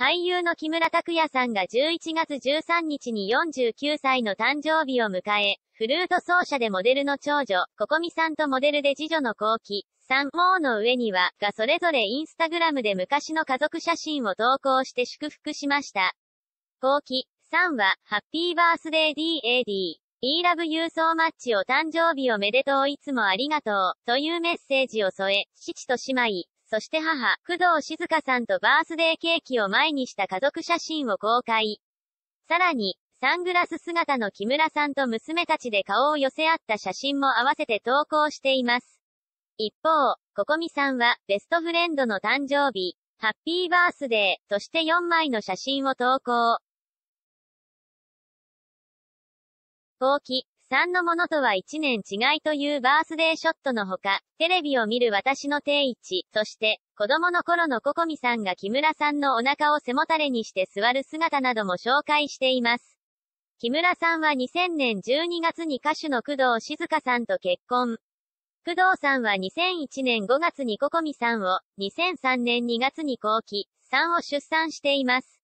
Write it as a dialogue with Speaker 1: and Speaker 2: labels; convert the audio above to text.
Speaker 1: 俳優の木村拓哉さんが11月13日に49歳の誕生日を迎え、フルート奏者でモデルの長女、ココミさんとモデルで次女の後期、三王の上には、がそれぞれインスタグラムで昔の家族写真を投稿して祝福しました。後期、3は、ハッピーバースデー DAD。e ーラブ、郵送マッチを誕生日おめでとういつもありがとうというメッセージを添え、父と姉妹、そして母、工藤静香さんとバースデーケーキを前にした家族写真を公開。さらに、サングラス姿の木村さんと娘たちで顔を寄せ合った写真も合わせて投稿しています。一方、ココミさんは、ベストフレンドの誕生日、ハッピーバースデーとして4枚の写真を投稿。後期、3のものとは1年違いというバースデーショットのほか、テレビを見る私の定位置として、子供の頃のココミさんが木村さんのお腹を背もたれにして座る姿なども紹介しています。木村さんは2000年12月に歌手の工藤静香さんと結婚。工藤さんは2001年5月にココミさんを、2003年2月に後期、さんを出産しています。